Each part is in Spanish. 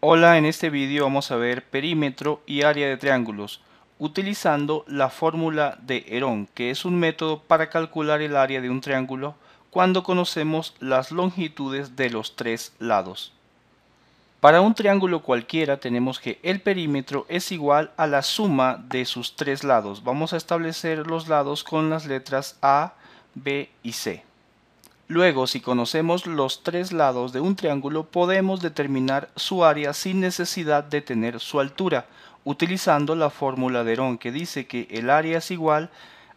Hola, en este vídeo vamos a ver perímetro y área de triángulos utilizando la fórmula de Herón, que es un método para calcular el área de un triángulo cuando conocemos las longitudes de los tres lados. Para un triángulo cualquiera tenemos que el perímetro es igual a la suma de sus tres lados. Vamos a establecer los lados con las letras A, B y C. Luego, si conocemos los tres lados de un triángulo, podemos determinar su área sin necesidad de tener su altura, utilizando la fórmula de Herón que dice que el área es igual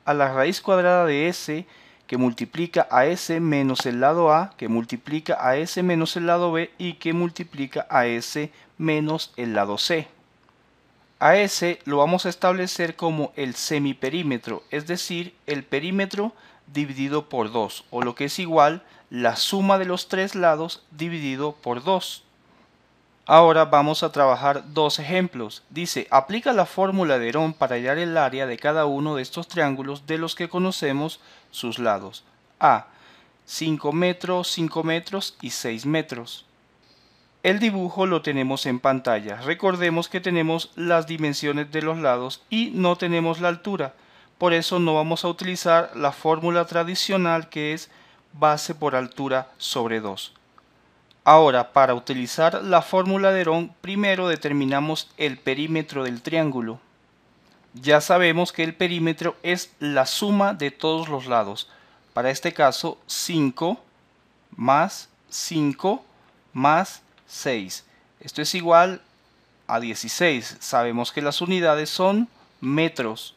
a la raíz cuadrada de S que multiplica a S menos el lado A, que multiplica a S menos el lado B y que multiplica a S menos el lado C. A S lo vamos a establecer como el semiperímetro, es decir, el perímetro dividido por 2, o lo que es igual la suma de los tres lados dividido por 2. Ahora vamos a trabajar dos ejemplos. Dice, aplica la fórmula de Herón para hallar el área de cada uno de estos triángulos de los que conocemos sus lados. A. 5 metros, 5 metros y 6 metros. El dibujo lo tenemos en pantalla. Recordemos que tenemos las dimensiones de los lados y no tenemos la altura. Por eso no vamos a utilizar la fórmula tradicional que es base por altura sobre 2. Ahora, para utilizar la fórmula de Herón, primero determinamos el perímetro del triángulo. Ya sabemos que el perímetro es la suma de todos los lados. Para este caso, 5 más 5 más 6. Esto es igual a 16. Sabemos que las unidades son metros.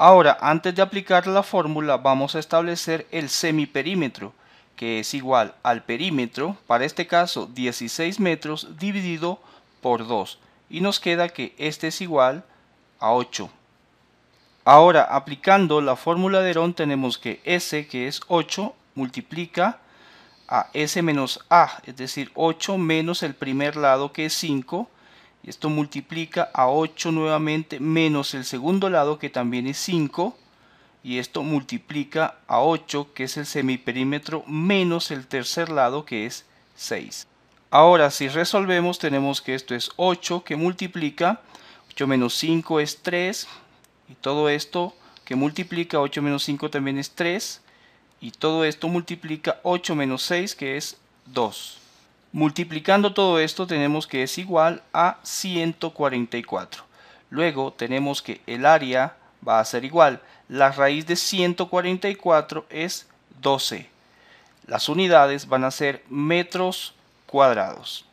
Ahora, antes de aplicar la fórmula, vamos a establecer el semiperímetro, que es igual al perímetro, para este caso 16 metros dividido por 2. Y nos queda que este es igual a 8. Ahora, aplicando la fórmula de Herón, tenemos que S, que es 8, multiplica a S menos A, es decir, 8 menos el primer lado, que es 5, y Esto multiplica a 8 nuevamente menos el segundo lado que también es 5. Y esto multiplica a 8 que es el semiperímetro menos el tercer lado que es 6. Ahora si resolvemos tenemos que esto es 8 que multiplica. 8 menos 5 es 3. Y todo esto que multiplica 8 menos 5 también es 3. Y todo esto multiplica 8 menos 6 que es 2. Multiplicando todo esto tenemos que es igual a 144. Luego tenemos que el área va a ser igual. La raíz de 144 es 12. Las unidades van a ser metros cuadrados.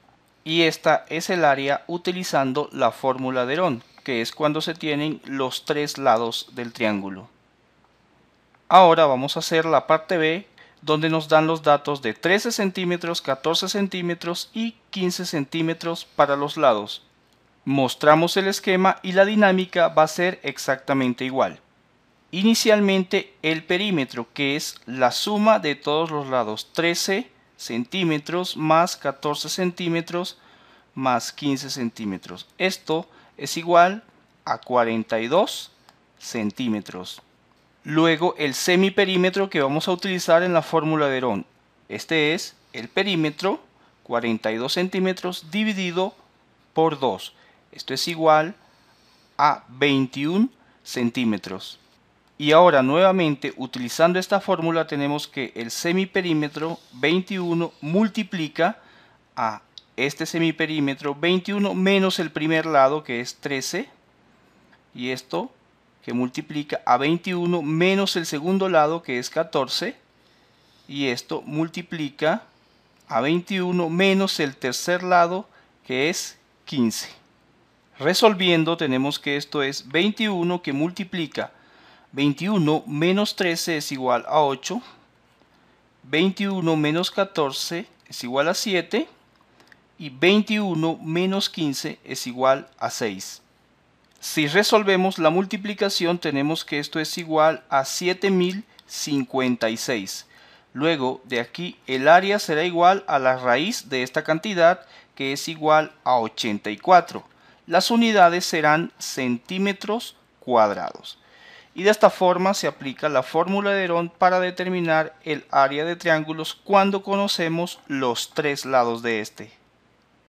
Y esta es el área utilizando la fórmula de Ron, que es cuando se tienen los tres lados del triángulo. Ahora vamos a hacer la parte B donde nos dan los datos de 13 centímetros, 14 centímetros y 15 centímetros para los lados. Mostramos el esquema y la dinámica va a ser exactamente igual. Inicialmente el perímetro que es la suma de todos los lados 13 centímetros más 14 centímetros más 15 centímetros. Esto es igual a 42 centímetros. Luego el semiperímetro que vamos a utilizar en la fórmula de Herón. Este es el perímetro 42 centímetros dividido por 2. Esto es igual a 21 centímetros. Y ahora nuevamente utilizando esta fórmula tenemos que el semiperímetro 21 multiplica a este semiperímetro 21 menos el primer lado que es 13 y esto que multiplica a 21 menos el segundo lado que es 14 y esto multiplica a 21 menos el tercer lado que es 15. Resolviendo tenemos que esto es 21 que multiplica 21 menos 13 es igual a 8, 21 menos 14 es igual a 7 y 21 menos 15 es igual a 6. Si resolvemos la multiplicación tenemos que esto es igual a 7056. Luego de aquí el área será igual a la raíz de esta cantidad que es igual a 84. Las unidades serán centímetros cuadrados. Y de esta forma se aplica la fórmula de Herón para determinar el área de triángulos cuando conocemos los tres lados de este.